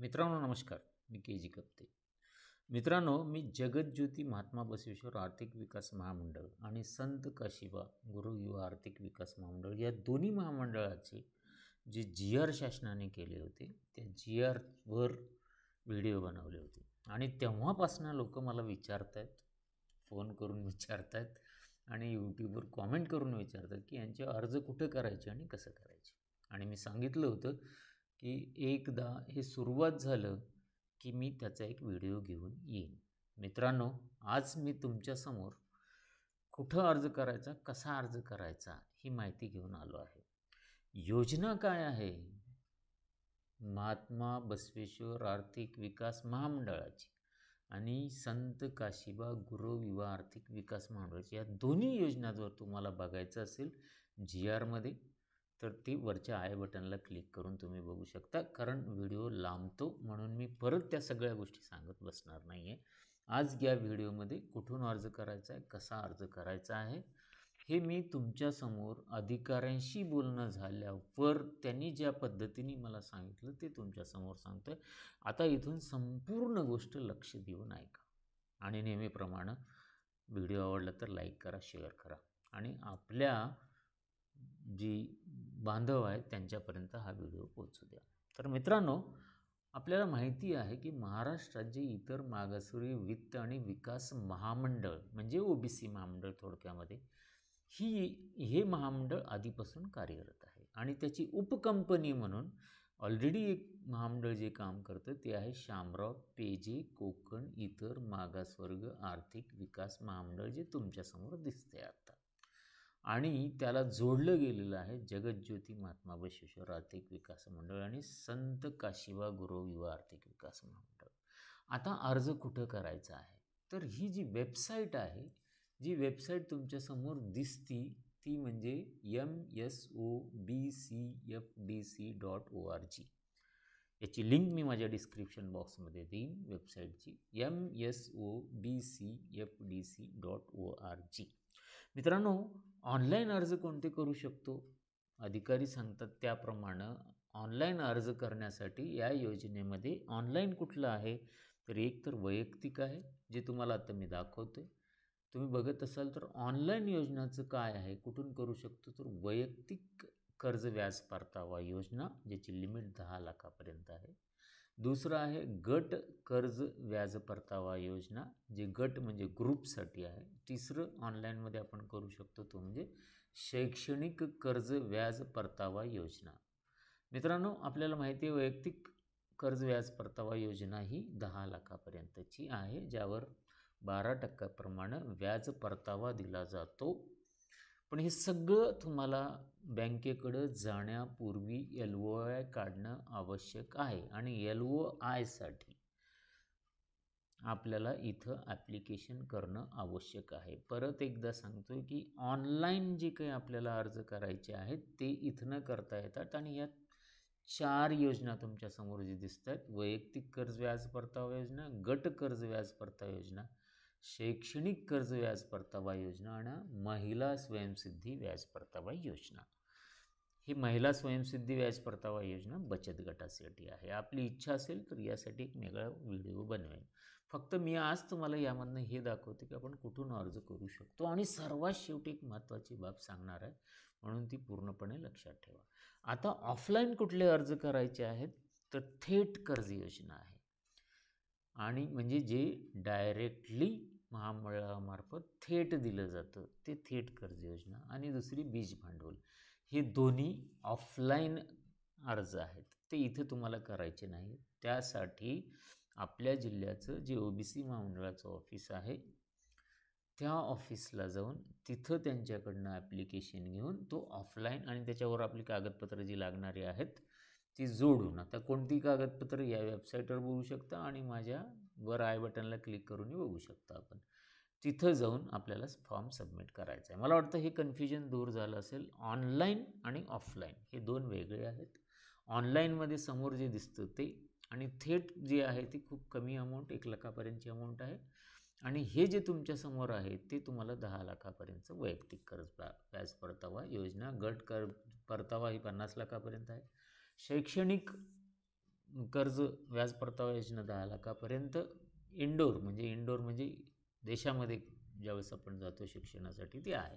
मित्रांनो नमस्कार मी के जी कप्ते मित्रांनो मी जगतज्योती महात्मा बसवेश्वर आर्थिक विकास महामंडळ आणि संत काशिबा गुरु युवा आर्थिक विकास महामंडळ या दोन्ही महामंडळाचे जे जी आर शासनाने केले होते त्या जी आरवर व्हिडिओ बनवले होते आणि तेव्हापासून लोक मला विचारत आहेत फोन करून विचारत आहेत आणि यूट्यूबवर कॉमेंट करून विचारतात की यांचे अर्ज कुठं करायचे आणि कसं करायचे आणि मी सांगितलं होतं की एकदा हे सुरुवात झालं की मी त्याचा एक व्हिडिओ घेऊन येईन मित्रांनो आज मी तुमच्यासमोर कुठं अर्ज करायचा कसा अर्ज करायचा ही माहिती घेऊन आलो आहे योजना काय आहे महात्मा बसवेश्वर आर्थिक विकास महामंडळाची आणि संत काशिबा विवाह आर्थिक विकास महामंडळाची या दोन्ही योजना जर तुम्हाला बघायचं असेल जी आरमध्ये तर ती वरच्या आय बटनला क्लिक करून तुम्ही बघू शकता कारण व्हिडिओ लांबतो म्हणून मी परत त्या सगळ्या गोष्टी सांगत बसणार नाही आहे आज या व्हिडिओमध्ये कुठून अर्ज करायचा आहे कसा अर्ज करायचा आहे हे मी तुमच्यासमोर अधिकाऱ्यांशी बोलणं झाल्यावर त्यांनी ज्या पद्धतीने मला सांगितलं ते तुमच्यासमोर सांगतो आहे आता इथून संपूर्ण गोष्ट लक्ष देऊन ऐका आणि नेहमीप्रमाणे व्हिडिओ आवडला तर लाईक करा शेअर करा आणि आपल्या जी बांधव आहेत त्यांच्यापर्यंत हा व्हिडिओ पोहोचू द्या तर मित्रांनो आपल्याला माहिती आहे की महाराष्ट्र राज्य इतर मागासवर्गीय वित्त आणि विकास महामंडळ म्हणजे ओबीसी महामंडळ थोडक्यामध्ये ही हे महामंडळ आधीपासून कार्यरत आहे आणि त्याची उपकंपनी म्हणून ऑलरेडी एक महामंडळ जे काम करतं ते आहे शामराव पेजे कोकण इतर मागासवर्ग आर्थिक विकास महामंडळ जे तुमच्यासमोर दिसते आता आणि त्याला जोडलं गेलेलं आहे जगतज्योती महात्मा बशेश्वर आर्थिक विकास मंडळ आणि संत काशिवा गुरु आर्थिक विकास मंडळ आता अर्ज कुठं करायचा आहे तर ही जी वेबसाईट आहे जी वेबसाईट तुमच्यासमोर दिसती ती म्हणजे M S O B C F D C dot O R G याची लिंक मी माझ्या डिस्क्रिप्शन बॉक्समध्ये देईन वेबसाईटची M S O B C F D C dot O R G मित्रांनो ऑनलाईन अर्ज कोणते करू शकतो अधिकारी सांगतात त्याप्रमाणे ऑनलाईन अर्ज करण्यासाठी या योजनेमध्ये ऑनलाईन कुठलं आहे तर एक तर वैयक्तिक आहे जे तुम्हाला आता मी दाखवतो तुम्ही बघत असाल तर ऑनलाईन योजनाचं काय आहे कुठून करू शकतो तर वैयक्तिक कर्ज व्याज परतावा योजना ज्याची लिमिट दहा लाखापर्यंत आहे दुसरं आहे गट कर्ज व्याज परतावा योजना जे गट म्हणजे ग्रुपसाठी आहे तिसरं ऑनलाईनमध्ये आपण करू शकतो तो म्हणजे शैक्षणिक कर्ज व्याज परतावा योजना मित्रांनो आपल्याला माहिती आहे वैयक्तिक कर्ज व्याज परतावा योजना ही दहा लाखापर्यंतची आहे ज्यावर बारा टक्क्याप्रमाणे व्याज परतावा दिला जातो पण हे सगळं तुम्हाला बँकेकडं जाण्यापूर्वी एल ओ आय काढणं आवश्यक आहे आणि एल ओ आयसाठी आपल्याला इथं ॲप्लिकेशन करणं आवश्यक आहे परत एकदा सांगतो की ऑनलाईन जे काही आपल्याला अर्ज करायचे आहेत ते इथनं करता येतात आणि यात चार योजना तुमच्यासमोर जे दिसत आहेत वैयक्तिक कर्ज व्याज परतावा योजना गट कर्ज व्याज परतावा योजना शैक्षणिक कर्ज व्याज परतावा योजना आणि महिला स्वयंसिद्धी व्याज परतावा योजना ही महिला स्वयंसिद्धी व्याज परतावा योजना बचत गटासाठी आहे आपली इच्छा असेल तर यासाठी एक वेगळा व्हिडिओ बनवेल फक्त मी आज तुम्हाला यामधनं हे दाखवते की आपण कुठून अर्ज करू शकतो आणि सर्वात शेवटी एक महत्त्वाची बाब सांगणार आहे म्हणून ती पूर्णपणे लक्षात ठेवा आता ऑफलाईन कुठले अर्ज करायचे आहेत तर थेट कर्ज योजना आहे आणि म्हणजे जे डायरेक्टली महामंडळामार्फत थेट दिलं जातं ते थेट कर्ज योजना आणि दुसरी बीज भांडवल हे दोन्ही ऑफलाईन अर्ज आहेत ते इथं तुम्हाला करायचे नाही त्यासाठी आपल्या जिल्ह्याचं जे ओ बी सी महामंडळाचं ऑफिस आहे त्या ऑफिसला जाऊन तिथं त्यांच्याकडनं ॲप्लिकेशन घेऊन तो ऑफलाईन आणि त्याच्यावर आपली कागदपत्रं जी लागणारी आहेत ती जोडून आता कोणती कागदपत्र या वेबसाईटवर बघू शकता आणि माझ्या वर आय बटनला क्लिक करूनही बघू शकता आपण तिथं जाऊन आपल्याला फॉर्म सबमिट करायचा आहे मला वाटतं हे कन्फ्युजन दूर झालं असेल ऑनलाईन आणि ऑफलाईन हे दोन वेगळे आहेत ऑनलाईनमध्ये समोर जे दिसतं ते आणि थेट जे आहे ती खूप कमी अमाऊंट एक लाखापर्यंतची अमाऊंट आहे आणि हे जे तुमच्यासमोर आहे ते तुम्हाला दहा लाखापर्यंत वैयक्तिक कर्ज व्याज परतावा योजना गट कर परतावा ही पन्नास लाखापर्यंत आहे शैक्षणिक कर्ज व्याज परतावा योजना दहा लाखापर्यंत इंडोर म्हणजे इंडोर म्हणजे देशामध्ये ज्यावेळेस आपण जातो शिक्षणासाठी ती आहे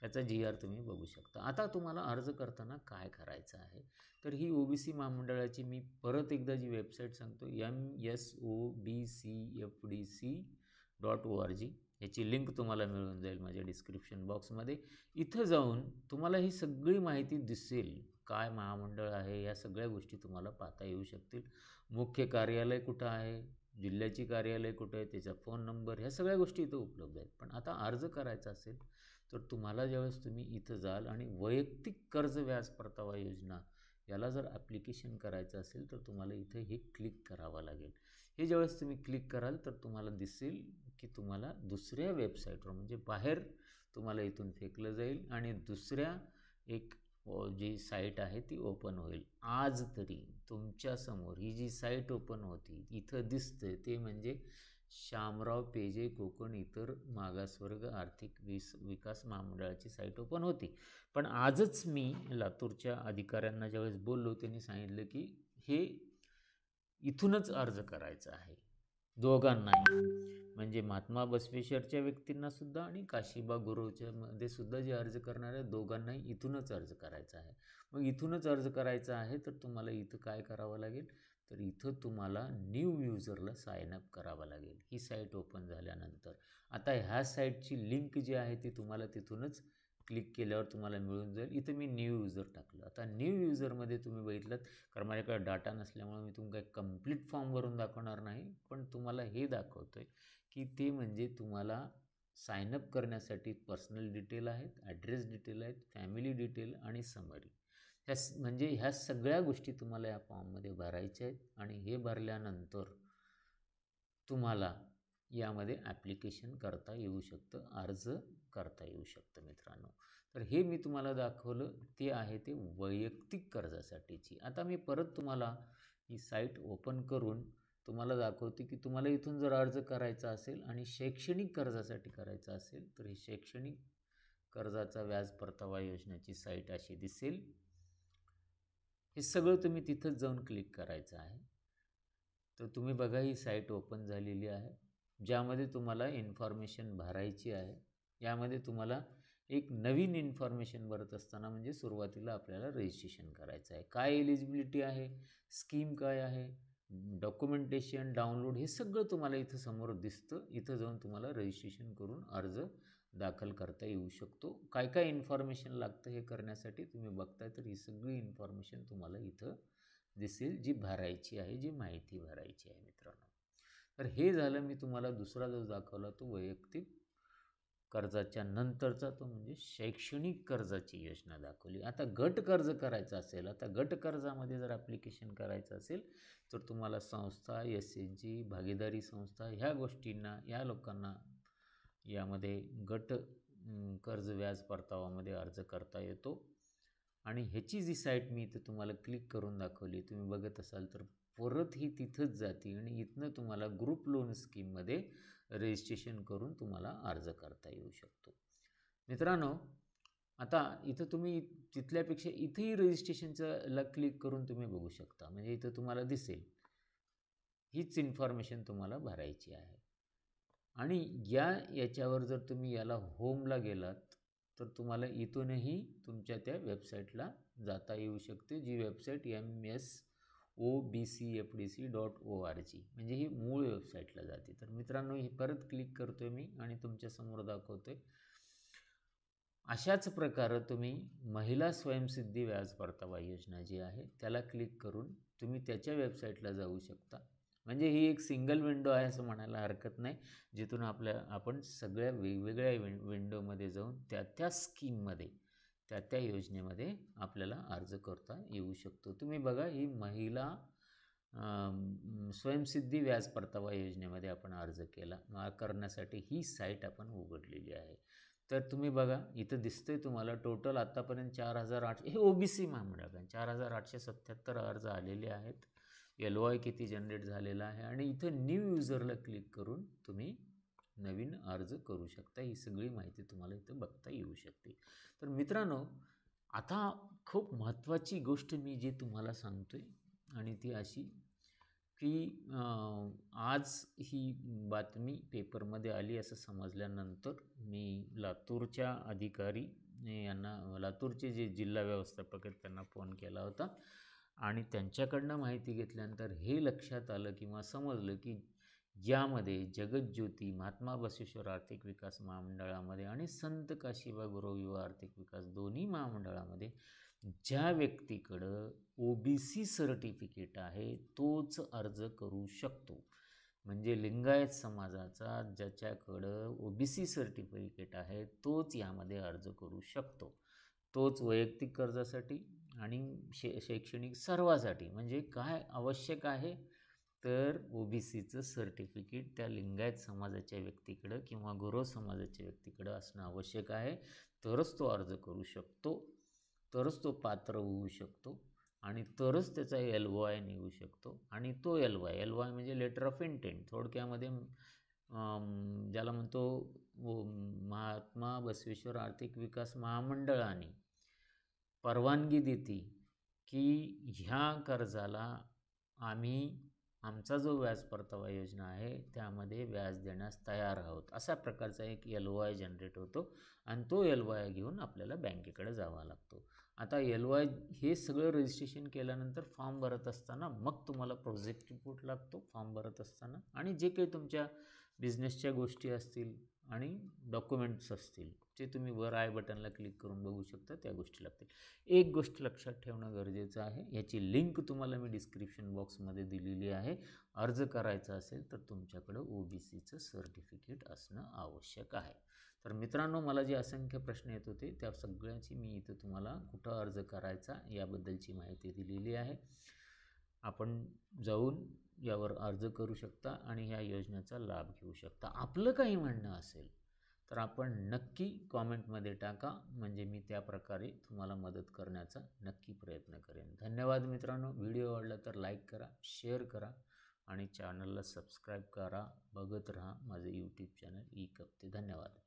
त्याचा जी आर तुम्ही बघू शकता आता तुम्हाला अर्ज करताना काय करायचं आहे तर ही ओ बी सी महामंडळाची मी परत एकदा जी वेबसाईट सांगतो M S O B C F D C dot O R G याची लिंक तुम्हाला मिळून जाईल माझ्या डिस्क्रिप्शन बॉक्समध्ये इथं जाऊन तुम्हाला ही सगळी माहिती दिसेल काय महामंडळ आहे या सगळ्या गोष्टी तुम्हाला पाहता येऊ शकतील मुख्य कार्यालय कुठं आहे जिल्ह्याची कार्यालय कुठं आहे त्याचा फोन नंबर ह्या सगळ्या गोष्टी इथं उपलब्ध आहेत पण आता अर्ज करायचा असेल तर तुम्हाला ज्यावेळेस तुम्ही इथं जाल आणि वैयक्तिक कर्ज व्याज परतावा योजना याला जर ॲप्लिकेशन करायचं असेल तर तुम्हाला इथे हे क्लिक करावं लागेल हे ज्यावेळेस तुम्ही क्लिक कराल तर तुम्हाला दिसेल की तुम्हाला दुसऱ्या वेबसाईटवर म्हणजे बाहेर तुम्हाला इथून फेकलं जाईल आणि दुसऱ्या एक जी साईट आहे ती ओपन होईल आज तरी तुमच्यासमोर ही जी साईट ओपन होती इथं दिसतं ते म्हणजे शामराव पेजे कोकण इतर मागासवर्ग आर्थिक विस विकास महामंडळाची साईट ओपन होती पण आजच मी लातूरच्या अधिकाऱ्यांना ज्यावेळेस बोललो त्यांनी सांगितलं की हे इथूनच अर्ज करायचा आहे दोघांनाही म्हणजे महात्मा बसवेश्वरच्या व्यक्तींनासुद्धा आणि काशीबा गुरुच्या मध्ये सुद्धा जे अर्ज करणाऱ्या दोघांनाही इथूनच अर्ज करायचा आहे मग इथूनच अर्ज करायचा आहे तर तुम्हाला इथं काय करावं लागेल तर इथं तुम्हाला न्यू युजरला अप करावं लागेल ही साईट ओपन झाल्यानंतर आता ह्या साईटची लिंक जी आहे ती तुम्हाला तिथूनच क्लिक केल्यावर तुम्हाला मिळून जाईल इथं मी न्यू युजर टाकलं आता न्यू युजरमध्ये तुम्ही बघितलं कारण माझ्याकडे डाटा नसल्यामुळे मी तुमका कंप्लीट फॉर्म भरून दाखवणार नाही पण तुम्हाला हे दाखवतो आहे की ते म्हणजे तुम्हाला अप करण्यासाठी पर्सनल डिटेल आहेत ॲड्रेस डिटेल आहेत फॅमिली डिटेल आणि समरी ह्या म्हणजे ह्या सगळ्या गोष्टी तुम्हाला या फॉर्ममध्ये भरायच्या आहेत आणि हे भरल्यानंतर तुम्हाला यामध्ये ॲप्लिकेशन करता येऊ शकतं अर्ज करता येऊ शकतं मित्रांनो तर हे मी तुम्हाला दाखवलं ते आहे ते वैयक्तिक कर्जासाठीची आता मी परत तुम्हाला ही साईट ओपन करून तुम्हाला दाखवते की तुम्हाला इथून जर अर्ज करायचा असेल आणि शैक्षणिक कर्जासाठी करायचा असेल तर ही शैक्षणिक कर्जाचा व्याज परतावा योजनेची साईट अशी दिसेल हे सगळं तुम्ही तिथंच जाऊन क्लिक करायचं आहे तर तुम्ही बघा ही साईट ओपन झालेली आहे ज्यामध्ये तुम्हाला इन्फॉर्मेशन भरायची आहे यामध्ये तुम्हाला एक नवीन इन्फॉर्मेशन भरत असताना म्हणजे सुरुवातीला आपल्याला रजिस्ट्रेशन करायचं आहे काय एलिजिबिलिटी आहे स्कीम काय आहे डॉक्युमेंटेशन डाउनलोड हे सगळं तुम्हाला इथं समोर दिसतं इथं जाऊन तुम्हाला रजिस्ट्रेशन करून अर्ज दाखल करता येऊ शकतो काय काय इन्फॉर्मेशन लागतं हे करण्यासाठी तुम्ही बघताय तर ही सगळी इन्फॉर्मेशन तुम्हाला इथं दिसेल जी भरायची आहे जी माहिती भरायची आहे मित्रांनो तर हे झालं मी तुम्हाला दुसरा जो दाखवला तो वैयक्तिक कर्जाच्या नंतरचा तो म्हणजे शैक्षणिक कर्जाची योजना दाखवली आता गट कर्ज करायचं असेल आता गट कर्जामध्ये जर ॲप्लिकेशन करायचं असेल तर तुम्हाला संस्था एस एन जी भागीदारी संस्था ह्या गोष्टींना या लोकांना यामध्ये गट कर्ज व्याज परतावामध्ये अर्ज करता येतो आणि ह्याची जी साईट मी इथं तुम्हाला क्लिक करून दाखवली तुम्ही बघत असाल तर परत ही तिथंच जाते आणि इथनं तुम्हाला ग्रुप लोन स्कीममध्ये रजिस्ट्रेशन करून तुम्हाला अर्ज करता येऊ शकतो मित्रांनो आता इथं तुम्ही तिथल्यापेक्षा इथंही रजिस्ट्रेशनचं क्लिक करून तुम्ही बघू शकता म्हणजे इथं तुम्हाला दिसेल हीच इन्फॉर्मेशन तुम्हाला भरायची आहे आणि या याच्यावर जर तुम्ही याला होमला गेलात तर तुम्हाला इथूनही तुमच्या त्या वेबसाईटला जाता येऊ शकते जी website M S O B C F D C dot O R G म्हणजे ही मूळ वेबसाईटला जाते तर मित्रांनो हे परत क्लिक करतो आहे मी आणि तुमच्यासमोर दाखवतो आहे अशाच प्रकारे तुम्ही महिला स्वयंसिद्धी व्याज परतावा योजना जी आहे त्याला क्लिक करून तुम्ही त्याच्या वेबसाईटला जाऊ शकता म्हणजे ही एक सिंगल विंडो आहे असं म्हणायला हरकत नाही जिथून आपल्या आपण सगळ्या वेगवेगळ्या विं विंडोमध्ये जाऊन त्या त्या स्कीममध्ये त्या त्या योजनेमध्ये आपल्याला अर्ज करता येऊ शकतो तुम्ही बघा ही महिला स्वयंसिद्धी व्याज परतावा योजनेमध्ये आपण अर्ज केला करण्यासाठी ही साईट आपण उघडलेली आहे तर तुम्ही बघा इथं दिसतंय तुम्हाला टोटल आत्तापर्यंत चार हजार आठशे हे ओ बी सी महामंडळ चार हजार आठशे सत्याहत्तर अर्ज आलेले आहेत एल वाय किती जनरेट झालेला आहे आणि इथं न्यू युजरला क्लिक करून तुम्ही नवीन अर्ज करू शकता ही सगळी माहिती तुम्हाला इथं बघता येऊ शकते तर मित्रांनो आता खूप महत्त्वाची गोष्ट मी जी तुम्हाला सांगतो आहे आणि ती अशी की आज ही बातमी पेपरमध्ये आली असं समजल्यानंतर मी लातूरच्या अधिकारी यांना लातूरचे जे जिल्हा व्यवस्थापक आहेत त्यांना फोन केला होता आणि त्यांच्याकडनं माहिती घेतल्यानंतर हे लक्षात आलं किंवा समजलं की ज्यामध्ये जगज्योती महात्मा बसवेश्वर आर्थिक विकास महामंडळामध्ये आणि संत काशीबा गुरुविवा आर्थिक विकास दोन्ही महामंडळामध्ये ज्या व्यक्तीकडं ओ बी सी सर्टिफिकेट आहे तोच अर्ज करू शकतो म्हणजे लिंगायत समाजाचा ज्याच्याकडं ओ बी सी सर्टिफिकेट आहे तोच यामध्ये अर्ज करू शकतो तोच वैयक्तिक कर्जासाठी आणि शे शैक्षणिक सर्वासाठी म्हणजे काय आवश्यक आहे तर ओ बी सीचं सर्टिफिकेट त्या लिंगायत समाजाच्या व्यक्तीकडं किंवा गौरव समाजाच्या व्यक्तीकडं असणं आवश्यक आहे तरच तो अर्ज करू शकतो तरच तो पात्र होऊ शकतो आणि तरच त्याचा एल वाय निघू शकतो आणि तो एल वाय एल वाय म्हणजे लेटर ऑफ इंटेंट थोडक्यामध्ये ज्याला म्हणतो महात्मा बसवेश्वर आर्थिक विकास महामंडळाने परवानगी देते की ह्या कर्जाला आम्ही आमचा जो व्याज परतावा योजना आहे त्यामध्ये व्याज देण्यास तयार आहोत अशा प्रकारचा एक एल वाय जनरेट होतो आणि तो एल वाय घेऊन आपल्याला बँकेकडे जावा लागतो आता एल वाय हे सगळं रजिस्ट्रेशन केल्यानंतर फॉर्म भरत असताना मग तुम्हाला प्रोजेक्ट रिपोर्ट लागतो फॉर्म भरत असताना आणि जे काही तुमच्या बिझनेसच्या गोष्टी असतील आणि डॉक्युमेंट्स असतील जे तुम्ही वर आय बटनला क्लिक करून बघू शकता त्या गोष्टी लागतील एक गोष्ट लक्षात ठेवणं गरजेचं आहे याची लिंक तुम्हाला मी डिस्क्रिप्शन बॉक्समध्ये दिलेली आहे अर्ज करायचा असेल तर तुमच्याकडं ओ बी सीचं सर्टिफिकेट असणं आवश्यक आहे तर मित्रांनो मला जे असंख्य प्रश्न येत होते त्या सगळ्याची मी इथं तुम्हाला कुठं अर्ज करायचा याबद्दलची माहिती दिलेली आहे आपण जाऊन यावर अर्ज करू शकता आणि ह्या योजनेचा लाभ घेऊ शकता आपलं काही म्हणणं असेल तर आपण नक्की कॉमेंटमध्ये टाका म्हणजे मी त्या प्रकारे तुम्हाला मदत करण्याचा नक्की प्रयत्न करेन धन्यवाद मित्रांनो व्हिडिओ आवडला तर लाईक करा शेअर करा आणि चॅनलला सबस्क्राईब करा बघत राहा माझं यूट्यूब चॅनल ई कपते धन्यवाद